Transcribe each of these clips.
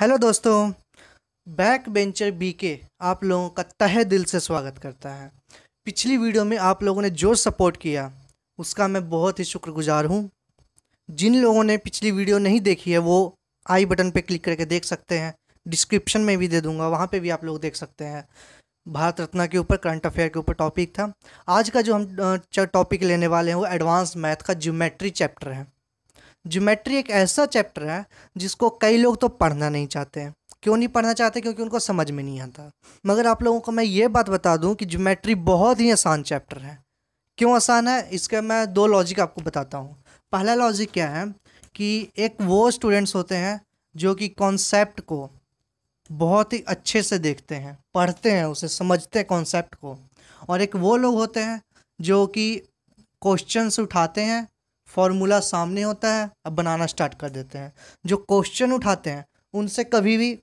hello दोस्तों back bencher B के आप लोगों का तहे दिल से स्वागत करता है पिछली वीडियो में आप लोगों ने जो सपोर्ट किया उसका मैं बहुत ही शुक्रगुजार हूँ जिन लोगों ने पिछली वीडियो नहीं देखी है वो आई बटन पे क्लिक करके देख सकते हैं डिस्क्रिप्शन में भी दे दूंगा वहाँ पे भी आप लोग देख सकते हैं भारत रत्ना के ऊपर करंट अफेयर के ऊपर टॉपिक था आज का जो हम टॉपिक लेने वाले हैं वो एडवांस मैथ का ज्योमेट्री चैप्टर है ज्योमेट्री एक ऐसा चैप्टर है जिसको कई लोग तो पढ़ना नहीं चाहते हैं क्यों नहीं पढ़ना चाहते क्योंकि उनको समझ में नहीं आता मगर आप लोगों को मैं ये बात बता दूं कि ज्योमेट्री बहुत ही आसान चैप्टर है क्यों आसान है इसका मैं दो लॉजिक आपको बताता हूँ पहला लॉजिक क्या है कि एक वो स्टूडेंट्स होते हैं जो कि कॉन्सेप्ट को बहुत ही अच्छे से देखते हैं पढ़ते हैं उसे समझते हैं कॉन्सेप्ट को और एक वो लोग होते हैं जो कि क्वेश्चंस उठाते हैं फॉर्मूला सामने होता है अब बनाना स्टार्ट कर देते हैं जो क्वेश्चन उठाते हैं उनसे कभी भी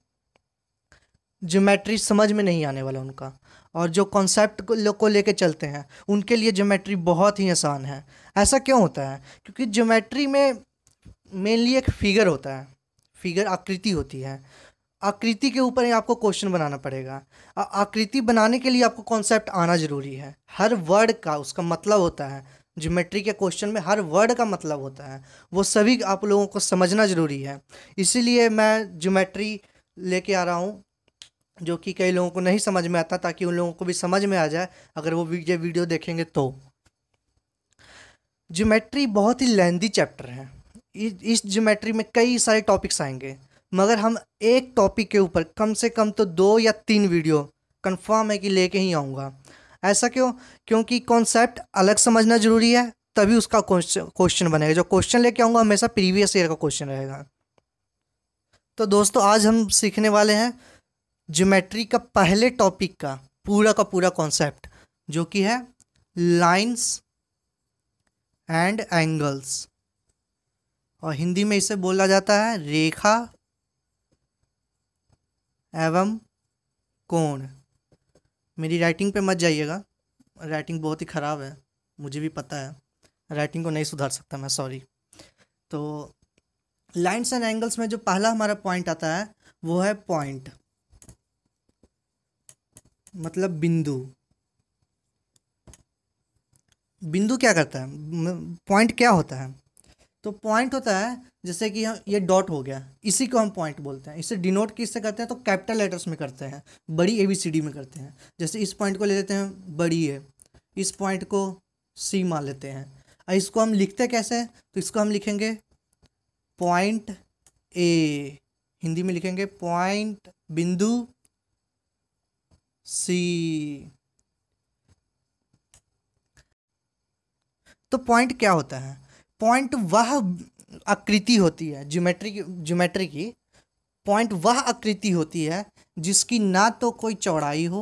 ज्योमेट्री समझ में नहीं आने वाला उनका और जो कॉन्सेप्ट को, को लेके चलते हैं उनके लिए ज्योमेट्री बहुत ही आसान है ऐसा क्यों होता है क्योंकि ज्योमेट्री में मेनली एक फिगर होता है फिगर आकृति होती है आकृति के ऊपर ही आपको क्वेश्चन बनाना पड़ेगा आकृति बनाने के लिए आपको कॉन्सेप्ट आना ज़रूरी है हर वर्ड का उसका मतलब होता है ज्योमेट्री के क्वेश्चन में हर वर्ड का मतलब होता है वो सभी आप लोगों को समझना ज़रूरी है इसीलिए मैं ज्योमेट्री लेके आ रहा हूँ जो कि कई लोगों को नहीं समझ में आता ताकि उन लोगों को भी समझ में आ जाए अगर वो ये वीडियो देखेंगे तो ज्योमेट्री बहुत ही लेंदी चैप्टर है इस ज्योमेट्री में कई सारे टॉपिक्स आएंगे मगर हम एक टॉपिक के ऊपर कम से कम तो दो या तीन वीडियो कंफर्म है कि लेके ही आऊँगा ऐसा क्यों क्योंकि कॉन्सेप्ट अलग समझना जरूरी है तभी उसका क्वेश्चन बनेगा जो क्वेश्चन लेके आऊँगा हमेशा प्रीवियस ईयर का क्वेश्चन रहेगा तो दोस्तों आज हम सीखने वाले हैं ज्योमेट्री का पहले टॉपिक का पूरा का पूरा कॉन्सेप्ट जो कि है लाइंस एंड एंगल्स और हिंदी में इसे बोला जाता है रेखा एवं कोण मेरी राइटिंग पे मत जाइएगा राइटिंग बहुत ही ख़राब है मुझे भी पता है राइटिंग को नहीं सुधार सकता मैं सॉरी तो लाइन्स एंड एंगल्स में जो पहला हमारा पॉइंट आता है वो है पॉइंट मतलब बिंदु बिंदु क्या करता है पॉइंट क्या होता है तो पॉइंट होता है जैसे कि हम ये डॉट हो गया इसी को हम पॉइंट बोलते हैं इसे डिनोट किससे करते हैं तो कैपिटल लेटर्स में करते हैं बड़ी ए बी सी डी में करते हैं जैसे इस पॉइंट को ले लेते हैं बड़ी ए इस पॉइंट को सी मान लेते हैं और इसको हम लिखते कैसे तो इसको हम लिखेंगे पॉइंट ए हिंदी में लिखेंगे पॉइंट बिंदु सी तो पॉइंट क्या होता है पॉइंट वह आकृति होती है ज्योमेट्री ज्योमेट्री की पॉइंट वह आकृति होती है जिसकी ना तो कोई चौड़ाई हो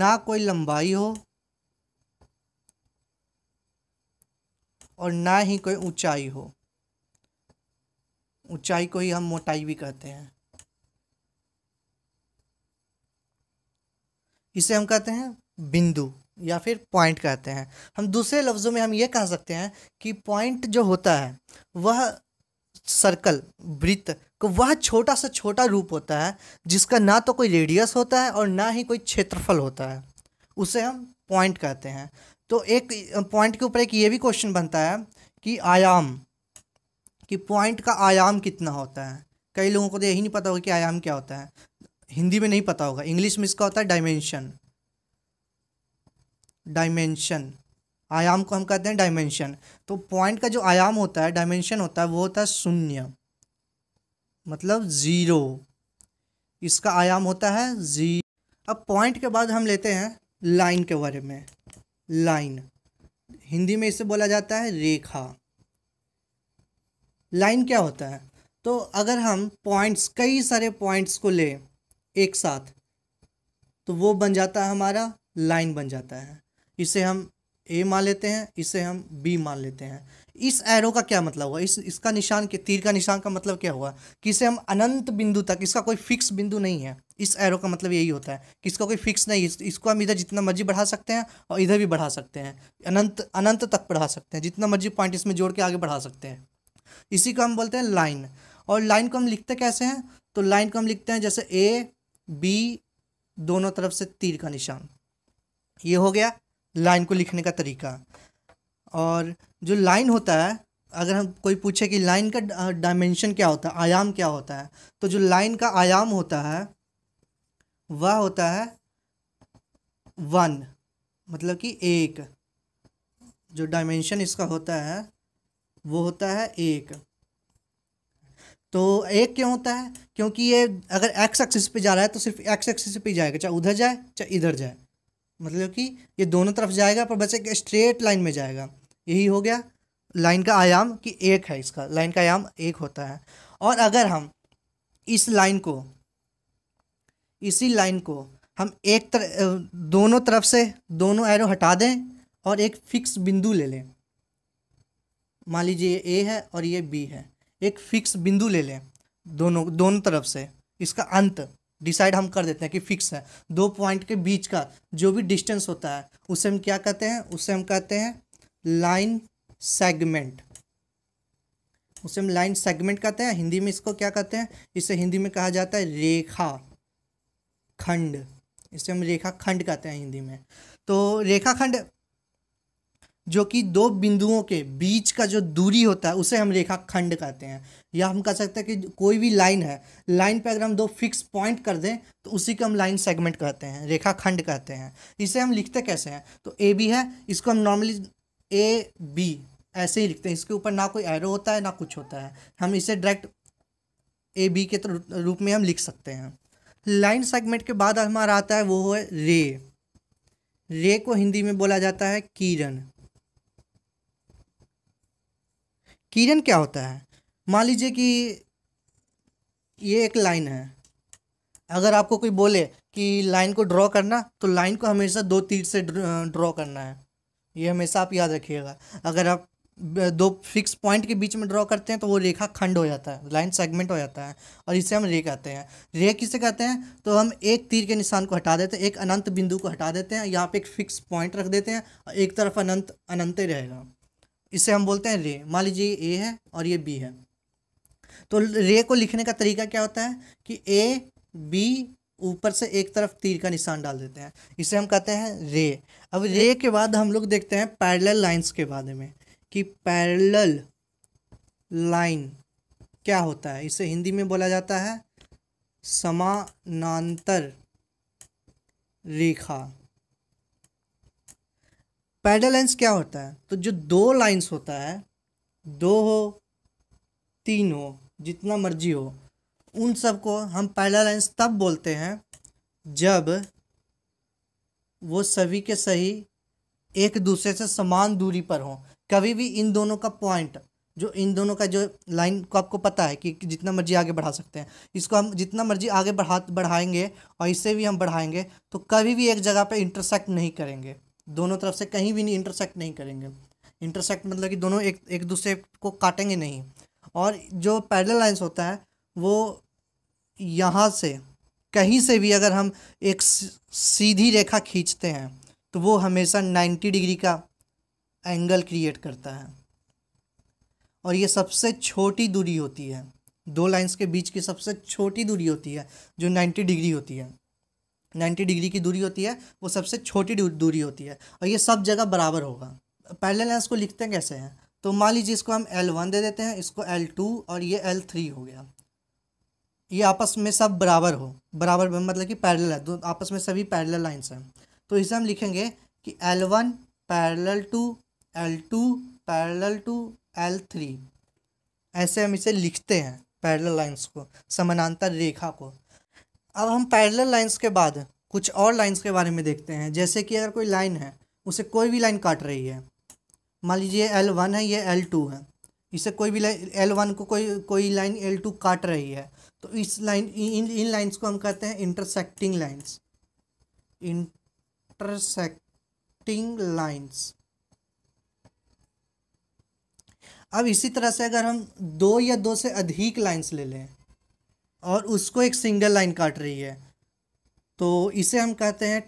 ना कोई लंबाई हो और ना ही कोई ऊंचाई हो ऊंचाई को ही हम मोटाई भी कहते हैं इसे हम कहते हैं बिंदु या फिर पॉइंट कहते हैं हम दूसरे लफ्ज़ों में हम ये कह सकते हैं कि पॉइंट जो होता है वह सर्कल वृत्त को वह छोटा सा छोटा रूप होता है जिसका ना तो कोई रेडियस होता है और ना ही कोई क्षेत्रफल होता है उसे हम पॉइंट कहते हैं तो एक पॉइंट के ऊपर एक ये भी क्वेश्चन बनता है कि आयाम कि पॉइंट का आयाम कितना होता है कई लोगों को तो यही नहीं पता होगा कि आयाम क्या होता है हिंदी में नहीं पता होगा इंग्लिश में इसका होता है डायमेंशन डायमेंशन आयाम को हम कहते हैं डायमेंशन तो पॉइंट का जो आयाम होता है डायमेंशन होता है वो होता है शून्य मतलब ज़ीरो इसका आयाम होता है जी अब पॉइंट के बाद हम लेते हैं लाइन के बारे में लाइन हिंदी में इसे बोला जाता है रेखा लाइन क्या होता है तो अगर हम पॉइंट्स कई सारे पॉइंट्स को ले एक साथ तो वो बन जाता है हमारा लाइन बन जाता है इसे हम ए मान लेते हैं इसे हम बी मान लेते हैं इस एरो का क्या मतलब हुआ इस इसका निशान के तीर का निशान का मतलब क्या हुआ कि इसे हम अनंत बिंदु तक इसका कोई फिक्स बिंदु नहीं है इस एरो का मतलब यही होता है कि इसका कोई फिक्स नहीं इस, इसको हम इधर जितना मर्जी बढ़ा सकते हैं और इधर भी बढ़ा सकते हैं अनंत अनंत तक बढ़ा सकते हैं जितना मर्जी पॉइंट इसमें जोड़ के आगे बढ़ा सकते हैं इसी को हम बोलते हैं लाइन और लाइन को हम लिखते कैसे हैं तो लाइन को हम लिखते हैं जैसे ए बी दोनों तरफ से तीर का निशान ये हो गया लाइन को लिखने का तरीका और जो लाइन होता है अगर हम कोई पूछे कि लाइन का डायमेंशन क्या होता है आयाम क्या होता है तो जो लाइन का आयाम होता है वह होता है वन मतलब कि एक जो डायमेंशन इसका होता है वो होता है एक तो एक क्यों होता है क्योंकि ये अगर एक्स एक्सिस पे जा रहा है तो सिर्फ एक्स एक्सिस पे जाएगा चाहे उधर जाए चाहे इधर जाए मतलब कि ये दोनों तरफ जाएगा पर बच्चा एक स्ट्रेट लाइन में जाएगा यही हो गया लाइन का आयाम कि एक है इसका लाइन का आयाम एक होता है और अगर हम इस लाइन को इसी लाइन को हम एक तरह दोनों तरफ से दोनों एरो हटा दें और एक फिक्स बिंदु ले लें मान लीजिए ये ए है और ये बी है एक फिक्स बिंदु ले लें दोनों दोनों तरफ से इसका अंत डिसाइड हम कर देते हैं कि फिक्स है दो पॉइंट के बीच का जो भी डिस्टेंस होता है उसे हम क्या कहते हैं उसे हम कहते हैं लाइन सेगमेंट उसे हम लाइन सेगमेंट कहते हैं हिंदी में इसको क्या कहते हैं इसे हिंदी में कहा जाता है रेखा खंड इसे हम रेखा खंड कहते हैं हिंदी में तो रेखा खंड जो कि दो बिंदुओं के बीच का जो दूरी होता है उसे हम रेखाखंड कहते हैं या हम कह सकते हैं कि कोई भी लाइन है लाइन पे अगर हम दो फिक्स पॉइंट कर दें तो उसी को हम लाइन सेगमेंट कहते हैं रेखाखंड कहते हैं इसे हम लिखते कैसे हैं तो ए बी है इसको हम नॉर्मली ए बी ऐसे ही लिखते हैं इसके ऊपर ना कोई एरो होता है ना कुछ होता है हम इसे डायरेक्ट ए बी के रूप में हम लिख सकते हैं लाइन सेगमेंट के बाद हमारा आता है वो है रे रे को हिंदी में बोला जाता है किरण किरण क्या होता है मान लीजिए कि ये एक लाइन है अगर आपको कोई बोले कि लाइन को ड्रॉ करना तो लाइन को हमेशा दो तीर से ड्रॉ करना है ये हमेशा आप याद रखिएगा अगर आप दो फिक्स पॉइंट के बीच में ड्रॉ करते हैं तो वो रेखा खंड हो जाता है लाइन सेगमेंट हो जाता है और इसे हम रे कहते हैं रे किसे कहते हैं तो हम एक तीर के निशान को हटा देते हैं एक अनंत बिंदु को हटा देते हैं यहाँ पे एक फिक्स पॉइंट रख देते हैं और एक तरफ अनंत अनंत रहेगा इसे हम बोलते हैं रे मान लीजिए ए है और ये बी है तो रे को लिखने का तरीका क्या होता है कि ए बी ऊपर से एक तरफ तीर का निशान डाल देते हैं इसे हम कहते हैं रे अब रे के बाद हम लोग देखते हैं पैरेलल लाइंस के बारे में कि पैरेलल लाइन क्या होता है इसे हिंदी में बोला जाता है समानांतर रेखा पैडल लेंस क्या होता है तो जो दो लाइंस होता है दो हो तीन हो जितना मर्जी हो उन सब को हम पैडल लेंस तब बोलते हैं जब वो सभी के सही एक दूसरे से समान दूरी पर हो कभी भी इन दोनों का पॉइंट जो इन दोनों का जो लाइन को आपको पता है कि जितना मर्जी आगे बढ़ा सकते हैं इसको हम जितना मर्जी आगे बढ़ा बढ़ाएंगे और इसे भी हम बढ़ाएंगे तो कभी भी एक जगह पे इंटरसेक्ट नहीं करेंगे दोनों तरफ से कहीं भी नहीं इंटरसेक्ट नहीं करेंगे इंटरसेक्ट मतलब कि दोनों एक एक दूसरे को काटेंगे नहीं और जो पैरल लाइंस होता है वो यहाँ से कहीं से भी अगर हम एक सीधी रेखा खींचते हैं तो वो हमेशा नाइन्टी डिग्री का एंगल क्रिएट करता है और ये सबसे छोटी दूरी होती है दो लाइंस के बीच की सबसे छोटी दूरी होती है जो नाइन्टी डिग्री होती है नाइन्टी डिग्री की दूरी होती है वो सबसे छोटी दूरी होती है और ये सब जगह बराबर होगा पैरेलल लेंस को लिखते हैं कैसे हैं तो मान लीजिए इसको हम एल वन दे देते हैं इसको एल टू और ये एल थ्री हो गया ये आपस में सब बराबर हो बराबर मतलब कि पैरेलल है तो आपस में सभी पैरेलल लाइंस हैं तो इसे हम लिखेंगे कि L one parallel to L two parallel to L three ऐसे हम इसे लिखते हैं पैरल लाइन्स को समानांतर रेखा को अब हम पैरेलल लाइंस के बाद कुछ और लाइंस के बारे में देखते हैं जैसे कि अगर कोई लाइन है उसे कोई भी लाइन काट रही है मान लीजिए एल वन है ये एल टू है इसे कोई भी लाइन एल वन को कोई कोई लाइन एल टू काट रही है तो इस लाइन इन इन लाइंस को हम कहते हैं इंटरसेक्टिंग लाइंस इंटरसेक्टिंग लाइंस अब इसी तरह से अगर हम दो या दो से अधिक लाइंस ले लें और उसको एक सिंगल लाइन काट रही है तो इसे हम कहते हैं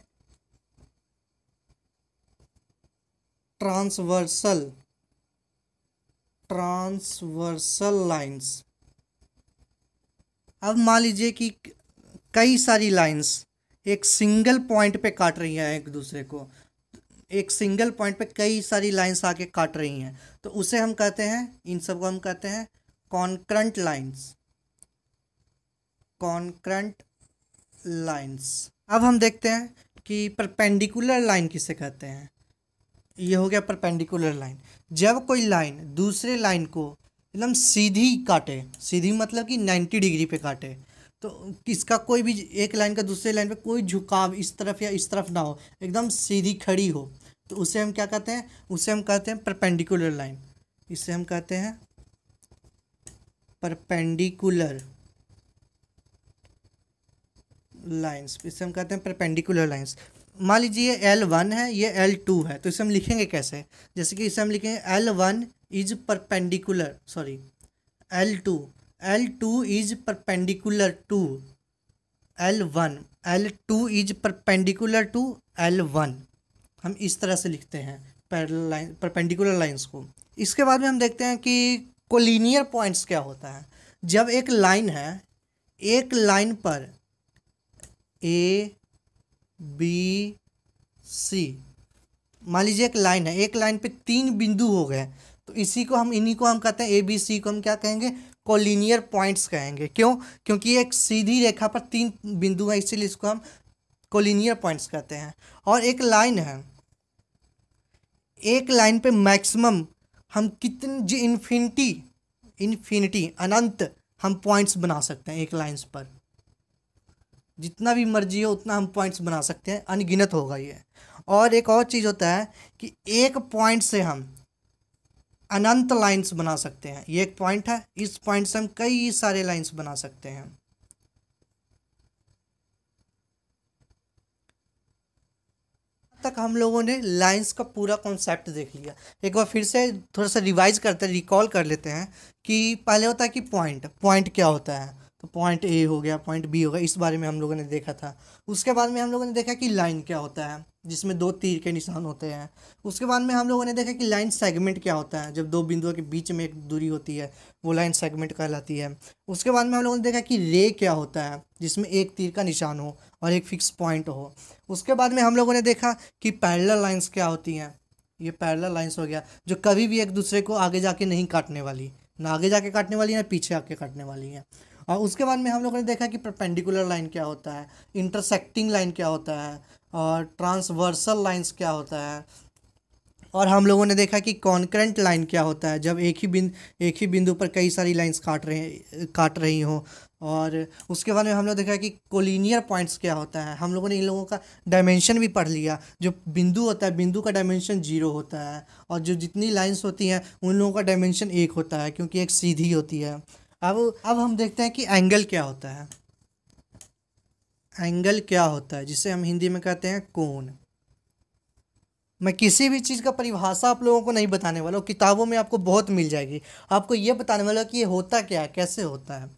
ट्रांसवर्सल ट्रांसवर्सल लाइंस अब मान लीजिए कि कई सारी लाइंस एक सिंगल पॉइंट पे काट रही हैं एक दूसरे को एक सिंगल पॉइंट पे कई सारी लाइंस आके काट रही हैं तो उसे हम कहते हैं इन सब को हम कहते हैं कॉन्क्रंट लाइंस कॉन्क्रंट लाइन्स अब हम देखते हैं कि परपेंडिकुलर लाइन किसे कहते हैं ये हो गया परपेंडिकुलर लाइन जब कोई लाइन दूसरे लाइन को एकदम सीधी काटे सीधी मतलब कि नाइन्टी डिग्री पे काटे तो किसका कोई भी एक लाइन का दूसरे लाइन पे कोई झुकाव इस तरफ या इस तरफ ना हो एकदम सीधी खड़ी हो तो उसे हम क्या कहते हैं उसे हम कहते हैं परपेंडिकुलर लाइन इसे हम कहते हैं परपेंडिकुलर लाइन्स तो इसे हम कहते हैं परपेंडिकुलर लाइन्स मान लीजिए एल वन है ये एल टू है तो इसे हम लिखेंगे कैसे जैसे कि इसे हम लिखेंगे L one is perpendicular sorry L two L two is perpendicular to L one L two is perpendicular to L one हम इस तरह से लिखते हैं परपेंडिकुलर लाइन्स को इसके बाद में हम देखते हैं कि कोलिनियर पॉइंट्स क्या होता है जब एक लाइन है एक लाइन पर ए बी सी मान लीजिए एक लाइन है एक लाइन पे तीन बिंदु हो गए तो इसी को हम इन्हीं को हम कहते हैं ए बी सी को हम क्या कहेंगे कोलिनियर पॉइंट्स कहेंगे क्यों क्योंकि एक सीधी रेखा पर तीन बिंदु हैं इसीलिए इसको हम कोलिनियर पॉइंट्स कहते हैं और एक लाइन है एक लाइन पे मैक्सिमम हम कितने जी इन्फिनिटी इन्फिनिटी अनंत हम पॉइंट्स बना सकते हैं एक लाइन्स पर जितना भी मर्जी हो उतना हम पॉइंट्स बना सकते हैं अनगिनत होगा ये और एक और चीज़ होता है कि एक पॉइंट से हम अनंत लाइंस बना सकते हैं ये एक पॉइंट है इस पॉइंट से हम कई सारे लाइंस बना सकते हैं तक हम लोगों ने लाइंस का पूरा कॉन्सेप्ट देख लिया एक बार फिर से थोड़ा सा रिवाइज करते हैं रिकॉल कर लेते हैं कि पहले होता है कि पॉइंट पॉइंट क्या होता है पॉइंट ए हो गया पॉइंट बी हो गया इस बारे में हम लोगों ने देखा था उसके बाद में हम लोगों ने देखा कि लाइन क्या होता है जिसमें दो तीर के निशान होते हैं उसके बाद में हम लोगों ने देखा कि लाइन सेगमेंट क्या होता है जब दो बिंदुओं के बीच में एक दूरी होती है वो लाइन सेगमेंट कहलाती है उसके बाद में हम लोगों ने देखा कि रे क्या होता है जिसमें एक तीर का निशान हो और एक फिक्स पॉइंट हो उसके बाद में हम लोगों ने देखा कि पैरल लाइन्स क्या होती हैं ये पैरल लाइन्स हो गया जो कभी भी एक दूसरे को आगे जाके नहीं काटने वाली ना आगे जाके काटने वाली है ना पीछे आके काटने वाली हैं और उसके बाद में हम लोगों ने देखा कि परपेंडिकुलर लाइन क्या होता है इंटरसेक्टिंग लाइन क्या होता है और ट्रांसवर्सल लाइन्स क्या होता है और हम लोगों ने देखा कि कॉन्करेंट लाइन क्या होता है जब एक ही बिंद एक ही बिंदु पर कई सारी लाइंस काट रहे काट रही हों और उसके बाद में हम लोग देखा कि कोलिनियर पॉइंट्स क्या होता है हम लोगों ने इन लोगों का डायमेंशन भी पढ़ लिया जो बिंदु होता है बिंदु का डायमेंशन जीरो होता है और जो जितनी लाइंस होती हैं उन लोगों का डायमेंशन एक होता है क्योंकि एक सीधी होती है अब अब हम देखते हैं कि एंगल क्या होता है एंगल क्या होता है जिसे हम हिंदी में कहते हैं कोण मैं किसी भी चीज़ का परिभाषा आप लोगों को नहीं बताने वाला हूँ किताबों में आपको बहुत मिल जाएगी आपको ये बताने वाला कि ये होता क्या है कैसे होता है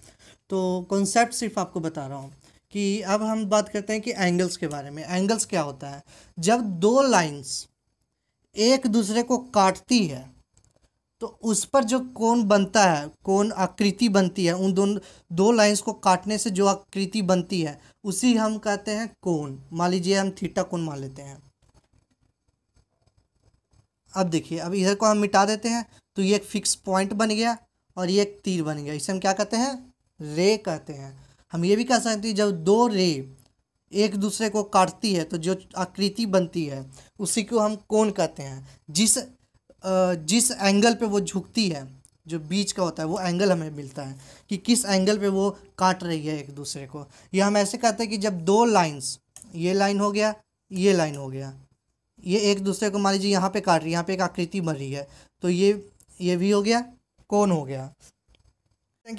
तो कॉन्सेप्ट सिर्फ आपको बता रहा हूँ कि अब हम बात करते हैं कि एंगल्स के बारे में एंगल्स क्या होता है जब दो लाइंस एक दूसरे को काटती है तो उस पर जो कोण बनता है कोण आकृति बनती है उन दोनों दो लाइंस को काटने से जो आकृति बनती है उसी हम कहते हैं कोण मान लीजिए हम थीटा कोण मान लेते हैं अब देखिए अब इधर को हम मिटा देते हैं तो ये एक फिक्स पॉइंट बन गया और ये एक तीर बन गया इसे हम क्या कहते हैं रे कहते हैं हम ये भी कह सकते हैं जब दो रे एक दूसरे को काटती है तो जो आकृति बनती है उसी को हम कोण कहते हैं जिस जिस एंगल पे वो झुकती है जो बीच का होता है वो एंगल हमें मिलता है कि किस एंगल पे वो काट रही है एक दूसरे को ये हम ऐसे कहते हैं कि जब दो लाइंस ये लाइन हो गया ये लाइन हो गया ये एक दूसरे को मान लीजिए यहाँ पे काट रही है यहाँ पे एक आकृति बन रही है तो ये ये भी हो गया कौन हो गया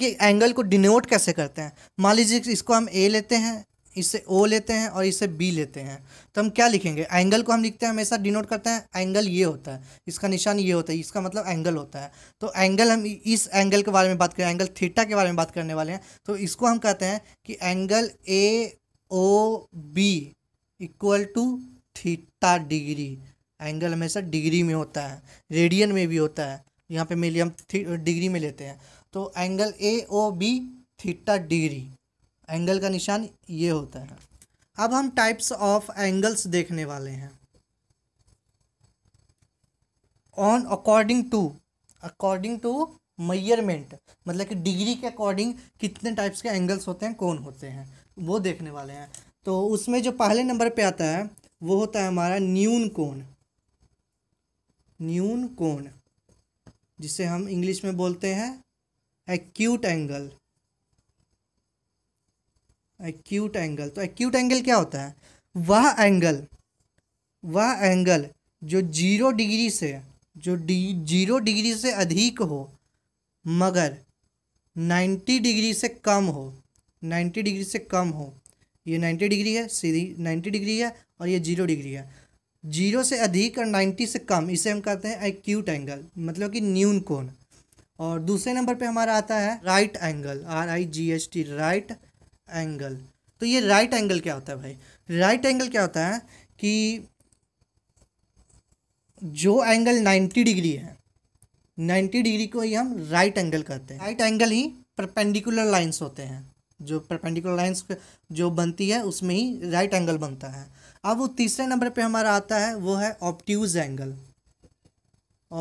कि एंगल को डिनोट कैसे करते हैं मान लीजिए इसको हम ए लेते हैं इसे ओ लेते हैं और इसे बी लेते हैं तो हम क्या लिखेंगे एंगल को हम लिखते हैं हमेशा डिनोट करते हैं एंगल ये होता है इसका निशान ये होता है इसका मतलब एंगल होता है तो एंगल हम इस एंगल के बारे में बात करें एंगल थीटा के बारे में बात करने वाले हैं तो इसको हम कहते हैं कि angle A O B equal to theta degree angle हमेशा डिग्री में होता है रेडियन में भी होता है यहाँ पर मेरे हम डिग्री में लेते हैं तो angle A O B theta degree angle का निशान ये होता है अब हम टाइप्स ऑफ एंगल्स देखने वाले हैं on according to according to measurement मतलब कि डिग्री के अकॉर्डिंग कितने टाइप्स के एंगल्स होते हैं कौन होते हैं वो देखने वाले हैं तो उसमें जो पहले नंबर पे आता है वो होता है हमारा न्यून कोण न्यून कोण जिसे हम इंग्लिश में बोलते हैं एक्यूट एंगल एक्यूट एंगल तो एक्यूट एंगल क्या होता है वह एंगल वह एंगल जो जीरो डिग्री से जो डी जीरो डिग्री से अधिक हो मगर नाइन्टी डिग्री से कम हो नाइन्टी डिग्री से कम हो ये नाइन्टी डिग्री है सीधी नाइन्टी डिग्री है और ये जीरो डिग्री है जीरो से अधिक और नाइन्टी से कम इसे हम कहते हैं एक्यूट एंगल मतलब कि न्यून कोण और दूसरे नंबर पे हमारा आता है right angle R I G S T right angle तो ये राइट एंगल क्या होता है भाई राइट एंगल क्या होता है कि जो एंगल 90 डिग्री है 90 डिग्री को ही हम राइट एंगल कहते हैं राइट एंगल ही परपेंडिकुलर लाइंस होते हैं जो परपेंडिकुलर लाइंस जो बनती है उसमें ही राइट एंगल बनता है अब वो तीसरे नंबर पे हमारा आता है वो है ऑप्ट्यूज एंगल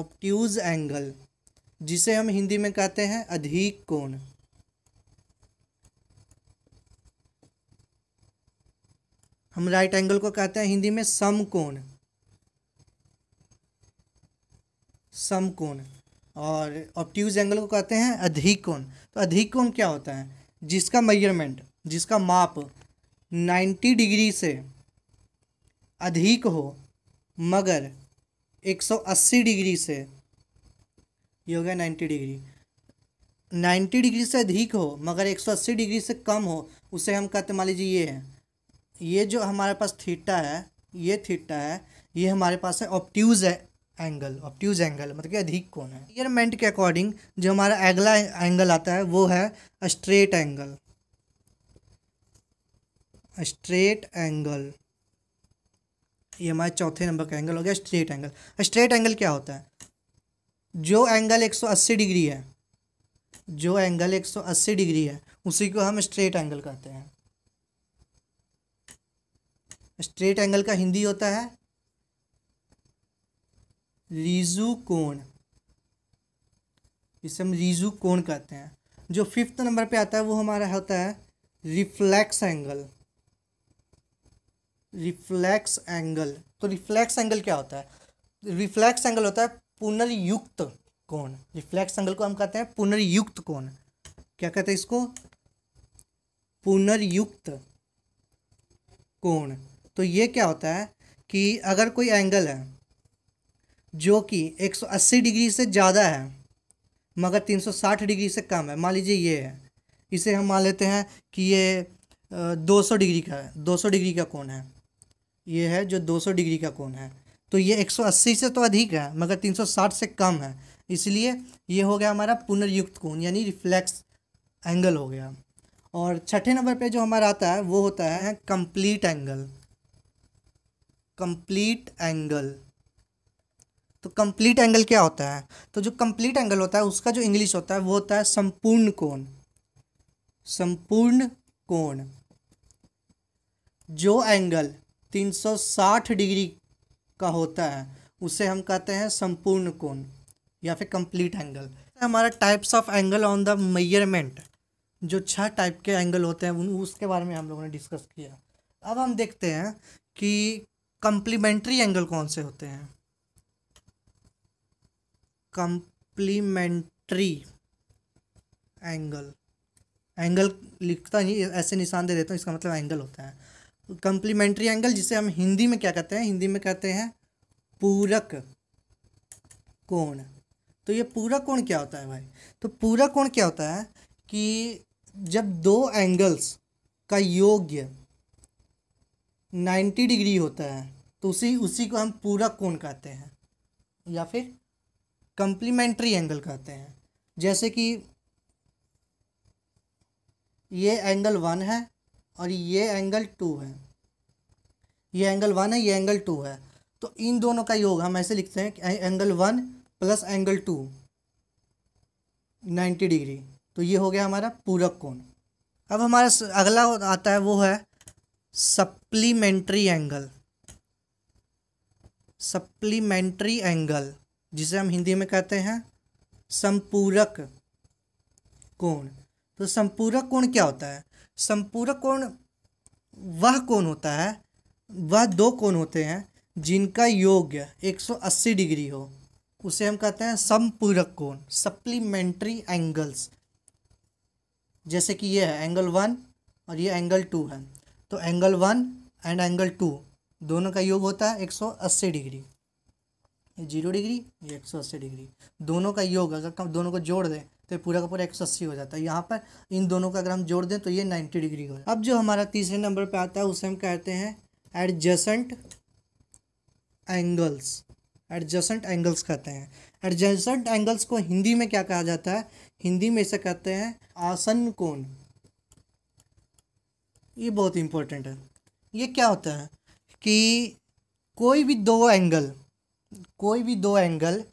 ऑप्ट्यूज एंगल जिसे हम हिंदी में कहते हैं अधिक कोण हम राइट एंगल को कहते हैं हिंदी में समकोण समकोण और ऑप्ट्यूज एंगल को कहते हैं अधिकोण तो अधिकोण क्या होता है जिसका मेजरमेंट जिसका माप 90 डिग्री से अधिक हो मगर 180 डिग्री से ये हो गया नाइन्टी डिग्री 90 डिग्री से अधिक हो मगर 180 डिग्री से कम हो उसे हम कहते मान लीजिए ये है ये जो हमारे पास थीटा है ये थीटा है ये हमारे पास है ऑप्टूज है एंगल ऑप्टूज एंगल मतलब कि अधिक कौन है मेजरमेंट के अकॉर्डिंग जो हमारा अगला एंगल आता है वो है स्ट्रेट एंगल स्ट्रेट एंगल ये हमारे चौथे नंबर का एंगल हो गया स्ट्रेट एंगल स्ट्रेट एंगल क्या होता है जो एंगल 180 डिग्री है जो एंगल 180 डिग्री है उसी को हम स्ट्रेट एंगल कहते हैं स्ट्रेट एंगल का हिंदी होता है रिजु कोण इसे हम रिजू कोण कहते हैं जो फिफ्थ नंबर पे आता है वो हमारा होता है रिफ्लेक्स एंगल रिफ्लेक्स एंगल तो रिफ्लेक्स एंगल क्या होता है रिफ्लेक्स एंगल होता है पुनर्युक्त कोण रिफ्लेक्स एंगल को हम कहते हैं पुनर्युक्त कोण क्या कहते हैं इसको पुनर्युक्त कोण तो ये क्या होता है कि अगर कोई एंगल है जो कि 180 डिग्री से ज़्यादा है मगर 360 डिग्री से कम है मान लीजिए ये है इसे हम मान लेते हैं कि ये 200 डिग्री का है 200 डिग्री का कोण है ये है जो 200 डिग्री का कोण है तो ये 180 से तो अधिक है मगर 360 से कम है इसलिए ये हो गया हमारा पुनर्युक्त कोण यानी रिफ्लेक्स एंगल हो गया और छठे नंबर पे जो हमारा आता है वो होता है कंप्लीट एंगल कंप्लीट एंगल तो कंप्लीट एंगल क्या होता है तो जो कंप्लीट एंगल होता है उसका जो इंग्लिश होता है वो होता है संपूर्ण कोण संपूर्ण कोण जो एंगल 360 डिग्री का होता है उसे हम कहते हैं संपूर्ण कोण या फिर कंप्लीट एंगल हमारा types of angle on the measurement जो छह टाइप के एंगल होते हैं उन उसके बारे में हम लोगों ने डिस्कस किया अब हम देखते हैं कि कंप्लीमेंट्री एंगल कौन से होते हैं कंप्लीमेंट्री एंगल एंगल लिखता नहीं ऐसे निशान दे देता हूँ इसका मतलब एंगल होता है कंप्लीमेंट्री एंगल जिसे हम हिंदी में क्या कहते हैं हिंदी में कहते हैं पूरक कोण तो ये पूरक कोण क्या होता है भाई तो पूरक कोण क्या होता है कि जब दो एंगल्स का योग्य नाइन्टी डिग्री होता है तो उसी उसी को हम पूरा कोण कहते हैं या फिर कंप्लीमेंट्री एंगल कहते हैं जैसे कि ये एंगल वन है और ये एंगल टू है ये एंगल वन है ये एंगल टू है तो इन दोनों का योग हम ऐसे लिखते हैं कि angle one plus angle two ninety degree तो ये हो गया हमारा पूरक कोण अब हमारा अगला आता है वो है सप्लीमेंट्री एंगल सप्लीमेंट्री एंगल जिसे हम हिंदी में कहते हैं संपूरक कोण तो संपूरक कोण क्या होता है संपूरक कोण वह कोण होता है वह दो कोण होते हैं जिनका योग 180 डिग्री हो उसे हम कहते हैं समपूरक कोण सप्लीमेंट्री एंगल्स जैसे कि ये है एंगल वन और ये एंगल टू है तो angle one and angle two दोनों का योग होता है 180 डिग्री जीरो डिग्री ये एक सौ अस्सी डिग्री दोनों का योग अगर कम दोनों को जोड़ दें तो पूरा का पूरा एक सौ अस्सी हो जाता है यहाँ पर इन दोनों का अगर हम जोड़ दें तो ये नाइन्टी डिग्री हो जाए अब जो हमारा तीसरे नंबर पे आता है उसे हम कहते हैं एडजसेंट एंगल्स एडजसेंट एंगल्स कहते हैं एडजसेंट एंगल्स को हिंदी में क्या कहा जाता है हिंदी में इसे कहते हैं आसन कोण ये बहुत इम्पोर्टेंट है ये क्या होता है कि कोई भी दो एंगल कोई भी दो एंगल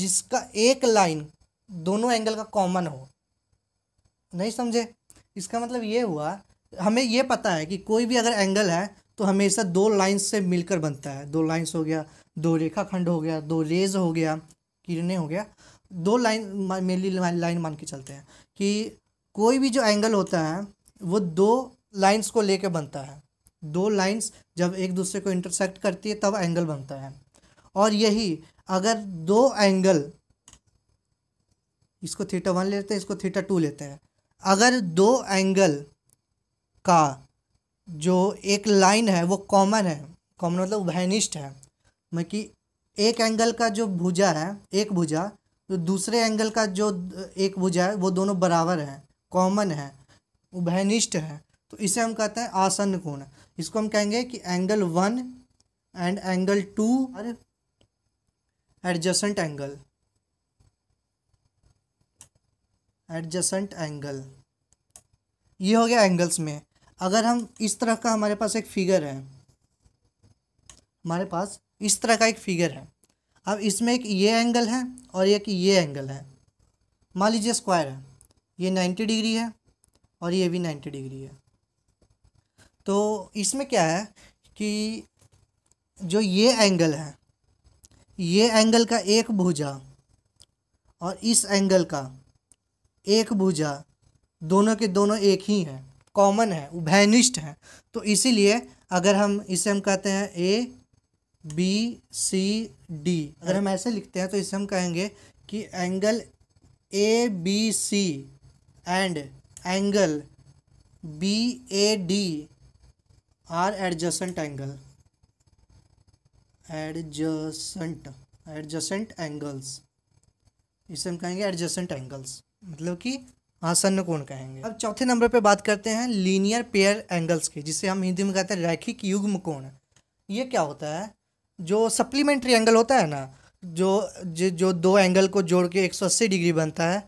जिसका एक लाइन दोनों एंगल का कॉमन हो नहीं समझे इसका मतलब ये हुआ हमें ये पता है कि कोई भी अगर एंगल है तो हमेशा दो लाइंस से मिलकर बनता है दो लाइंस हो गया दो रेखाखंड हो गया दो रेज हो गया किरणें हो गया दो लाइन मेनली लाइन मान के चलते हैं कि कोई भी जो एंगल होता है वो दो लाइंस को लेके बनता है दो लाइंस जब एक दूसरे को इंटरसेक्ट करती है तब एंगल बनता है और यही अगर दो एंगल इसको थीटा वन लेते हैं इसको थीटा टू लेते हैं अगर दो एंगल का जो एक लाइन है वो कॉमन है कॉमन मतलब उभयनिष्ठ है मैं मतलब कि एक एंगल का जो भुजा है एक भुजा तो दूसरे एंगल का जो एक भुजा है वो दोनों बराबर है कॉमन है उभयनिष्ठ है तो इसे हम कहते हैं आसन्न कोण इसको हम कहेंगे कि angle one and angle two और एडजसेंट एंगल एडजसेंट एंगल ये हो गया एंगल्स में अगर हम इस तरह का हमारे पास एक फिगर है हमारे पास इस तरह का एक फिगर है अब इसमें एक ये एंगल है और एक ये एंगल है मान लीजिए स्क्वायर है ये नाइन्टी डिग्री है और ये भी नाइन्टी डिग्री है तो इसमें क्या है कि जो ये एंगल है ये एंगल का एक भुजा और इस एंगल का एक भुजा दोनों के दोनों एक ही हैं कॉमन है उभयनिष्ठ हैं तो इसीलिए अगर हम इसे हम कहते हैं ए बी सी डी अगर हम ऐसे लिखते हैं तो इसे हम कहेंगे कि angle A B C and angle B A D are adjacent angle adjacent adjacent angles इसे हम कहेंगे एडजसेंट एंगल्स मतलब कि आसन्न कोण कहेंगे अब चौथे नंबर पे बात करते हैं लीनियर पेयर एंगल्स की जिसे हम हिंदी में कहते हैं रैखिक युग्म कोण ये क्या होता है जो सप्लीमेंट्री एंगल होता है ना जो जो दो एंगल को जोड़ के 180 डिग्री बनता है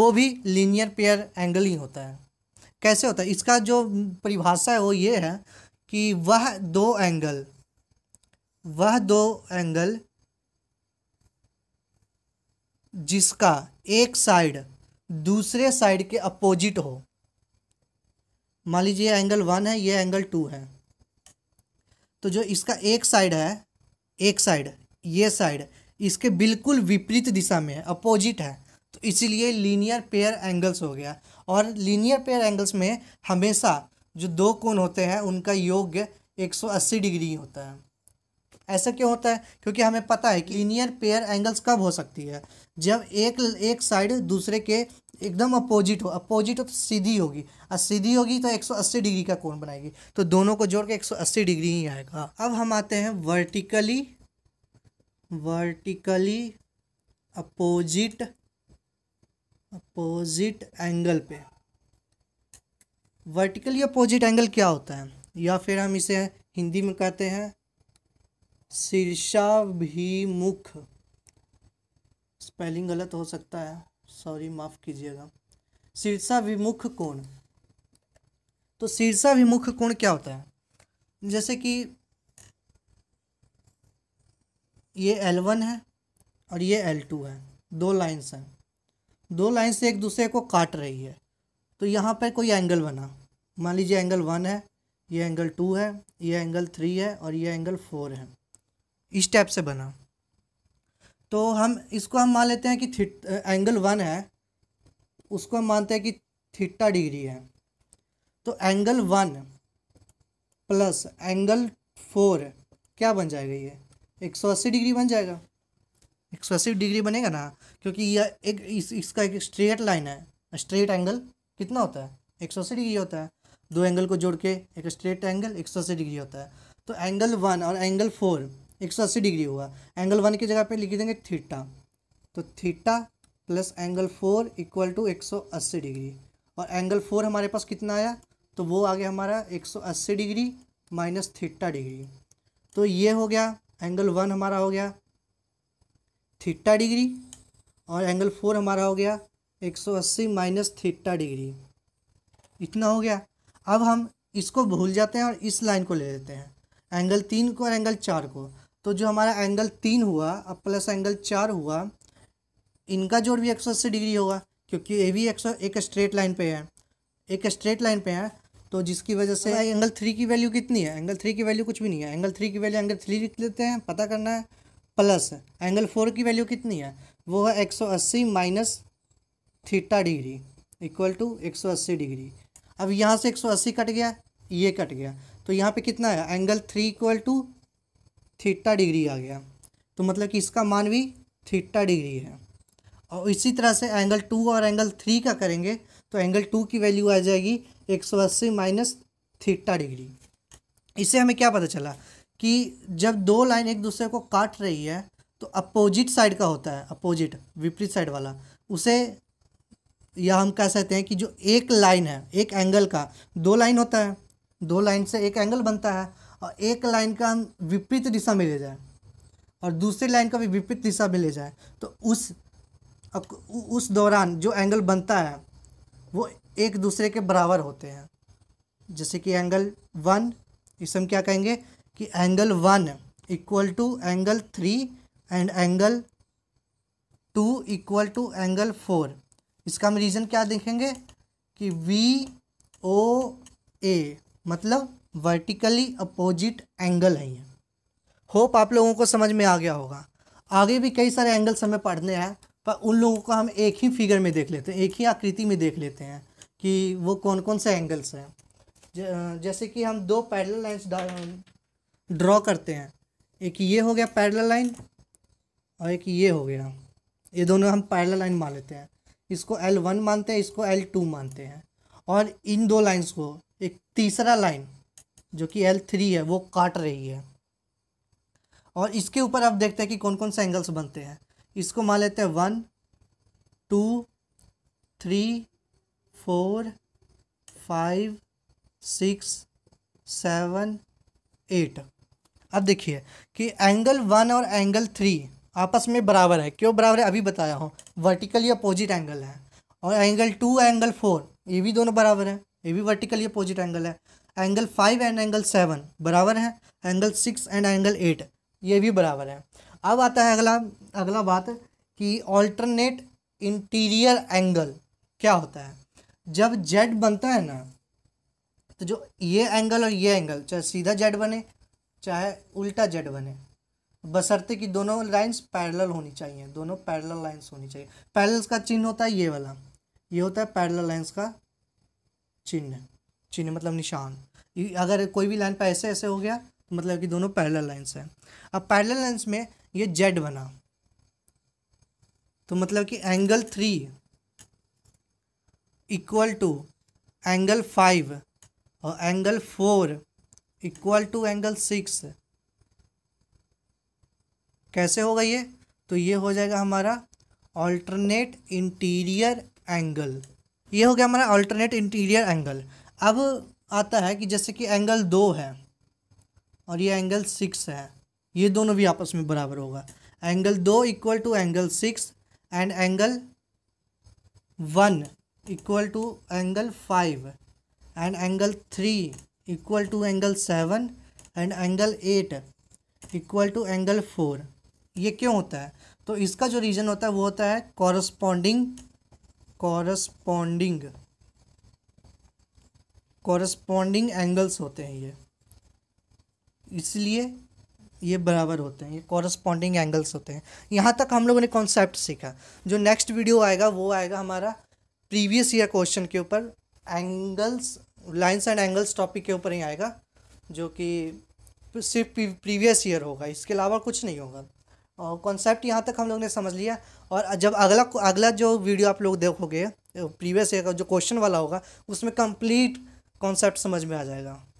वो भी लीनियर पेयर एंगल ही होता है कैसे होता है इसका जो परिभाषा है वो ये है कि वह दो एंगल वह दो एंगल जिसका एक साइड दूसरे साइड के अपोजिट हो मान लीजिए एंगल वन है ये एंगल टू है तो जो इसका एक साइड है एक साइड ये साइड इसके बिल्कुल विपरीत दिशा में है अपोजिट है तो इसीलिए लीनियर पेयर एंगल्स हो गया और लीनियर पेयर एंगल्स में हमेशा जो दो कोण होते हैं उनका योग 180 डिग्री होता है ऐसा क्यों होता है क्योंकि हमें पता है कि लीनियर पेयर एंगल्स कब हो सकती है जब एक एक साइड दूसरे के एकदम अपोजिट हो अपोजिट हो तो सीधी होगी और सीधी होगी तो 180 डिग्री का कोण बनाएगी तो दोनों को जोड़ के 180 डिग्री ही आएगा अब हम आते हैं vertically vertically opposite opposite angle पे वर्टिकली अपोजिट एंगल क्या होता है या फिर हम इसे हिंदी में कहते हैं शीर्षाभिमुख स्पेलिंग गलत हो सकता है सॉरी माफ़ कीजिएगा शीर्षाभिमुख कोण तो शीर्षाभिमुख कोण क्या होता है जैसे कि ये एल वन है और ये एल टू है दो लाइन्स हैं दो लाइन्स एक दूसरे को काट रही है तो यहाँ पर कोई एंगल बना मान लीजिए एंगल वन है ये एंगल टू है ये एंगल थ्री है और ये एंगल फोर है इस टाइप से बना तो हम इसको हम मान लेते हैं कि थिट एंगल वन है उसको हम मानते हैं कि थीटा डिग्री है तो angle one plus angle four क्या बन जाएगा ये एक सौ अस्सी डिग्री बन जाएगा एक सौ अस्सी डिग्री बनेगा ना क्योंकि यह एक इस, इसका एक स्ट्रेट लाइन है स्ट्रेट एंगल कितना होता है एक सौ अस्सी डिग्री होता है दो एंगल को जोड़ के एक स्ट्रेट एंगल एक सौ अस्सी डिग्री होता है तो एंगल वन और एंगल फोर एक सौ अस्सी डिग्री हुआ एंगल वन की जगह पे लिख देंगे थीटा तो theta plus angle four equal to एक सौ अस्सी डिग्री और एंगल फोर हमारे पास कितना आया तो वो आ गया हमारा एक सौ अस्सी डिग्री माइनस थीटा डिग्री तो ये हो गया एंगल वन हमारा हो गया थीटा डिग्री और एंगल फोर हमारा हो गया एक सौ अस्सी माइनस थीटा डिग्री इतना हो गया अब हम इसको भूल जाते हैं और इस लाइन को ले लेते हैं एंगल तीन को और एंगल चार को तो जो हमारा एंगल तीन हुआ अब प्लस एंगल चार हुआ इनका जोड़ भी एक सौ अस्सी डिग्री होगा क्योंकि ये भी एक सौ एक स्ट्रेट लाइन पे है एक स्ट्रेट लाइन पे है तो जिसकी वजह से एंगल थ्री की वैल्यू कितनी है एंगल थ्री की वैल्यू कुछ भी नहीं है एंगल थ्री की वैल्यू एंगल थ्री लिख लेते हैं पता करना है प्लस एंगल फोर की वैल्यू कितनी है वो है एक सौ अस्सी minus theta degree equal to एक सौ अस्सी डिग्री अब यहाँ से एक सौ अस्सी कट गया ये कट गया तो यहाँ पे कितना आया angle three equal to theta degree आ गया तो मतलब कि इसका मान भी थीटा डिग्री है और इसी तरह से एंगल टू और एंगल थ्री का करेंगे तो एंगल टू की वैल्यू आ जाएगी एक सौ अस्सी माइनस थीटा डिग्री इससे हमें क्या पता चला कि जब दो लाइन एक दूसरे को काट रही है तो अपोजिट साइड का होता है अपोजिट विपरीत साइड वाला उसे या हम कह सकते हैं कि जो एक लाइन है एक एंगल का दो लाइन होता है दो लाइन से एक एंगल बनता है और एक लाइन का हम विपरीत दिशा में ले जाए और दूसरी लाइन का भी विपरीत दिशा में ले जाए तो उस उस दौरान जो एंगल बनता है वो एक दूसरे के बराबर होते हैं जैसे कि एंगल वन इस हम क्या कहेंगे कि angle one equal to angle three and angle two equal to angle four इसका हम रीज़न क्या देखेंगे कि वी ओ ए मतलब वर्टिकली अपोजिट एंगल है ये होप आप लोगों को समझ में आ गया होगा आगे भी कई सारे एंगल्स हमें पढ़ने हैं पर उन लोगों को हम एक ही फिगर में देख लेते हैं एक ही आकृति में देख लेते हैं कि वो कौन कौन से एंगल्स हैं जैसे कि हम दो पैरेलल लाइंस ड्रॉ करते हैं एक ये हो गया पैरेलल लाइन और एक ये हो गया ये दोनों हम पैरेलल लाइन मान लेते हैं इसको एल वन मानते हैं इसको एल टू मानते हैं और इन दो लाइंस को एक तीसरा लाइन जो कि एल थ्री है वो काट रही है और इसके ऊपर आप देखते हैं कि कौन कौन से एंगल्स बनते हैं इसको मान लेते हैं one two three four five six seven eight अब देखिए कि एंगल वन और एंगल थ्री आपस में बराबर है क्यों बराबर है अभी बताया हूँ वर्टिकली अपोजिट एंगल है और एंगल टू एंगल फोर ये भी दोनों बराबर है ये भी वर्टिकली अपोजिट एंगल है angle five and angle seven बराबर है angle six and angle eight ये भी बराबर है अब आता है अगला अगला बात कि ऑल्टरनेट इंटीरियर एंगल क्या होता है जब जेड बनता है ना तो जो ये एंगल और ये एंगल चाहे सीधा जेड बने चाहे उल्टा जेड बने बसरते कि दोनों लाइंस पैरेलल होनी चाहिए दोनों पैरेलल लाइंस होनी चाहिए पैरेलल्स का चिन्ह होता है ये वाला ये होता है पैरेलल लाइंस का चिन्ह चिन्ह मतलब निशान अगर कोई भी लाइन पर ऐसे ऐसे हो गया तो मतलब कि दोनों पैरेलल लाइंस हैं अब पैरेलल लाइंस में ये जेड बना तो मतलब कि angle three equal to angle five और angle four equal to angle six कैसे होगा ये तो ये हो जाएगा हमारा ऑल्टरनेट इंटीरियर एंगल ये हो गया हमारा ऑल्टरनेट इंटीरियर एंगल अब आता है कि जैसे कि एंगल दो है और ये एंगल सिक्स है ये दोनों भी आपस में बराबर होगा एंगल दो equal to angle six and angle one equal to angle five and angle three equal to angle seven and angle eight equal to angle four ये क्यों होता है तो इसका जो रीज़न होता है वो होता है कॉरस्पॉन्डिंग कॉरस्पॉन्डिंग कॉरस्पॉन्डिंग एंगल्स होते हैं ये इसलिए ये बराबर होते हैं ये कॉरस्पॉन्डिंग एंगल्स होते हैं यहाँ तक हम लोगों ने कॉन्सेप्ट सीखा जो नेक्स्ट वीडियो आएगा वो आएगा हमारा प्रीवियस ईयर क्वेश्चन के ऊपर angles lines and angles topic के ऊपर ही आएगा जो कि सिर्फ प्रीवियस ईयर होगा इसके अलावा कुछ नहीं होगा और कॉन्सेप्ट यहाँ तक हम लोग ने समझ लिया और जब अगला अगला जो वीडियो आप लोग देखोगे प्रीवियस जो क्वेश्चन वाला होगा उसमें कंप्लीट कॉन्सेप्ट समझ में आ जाएगा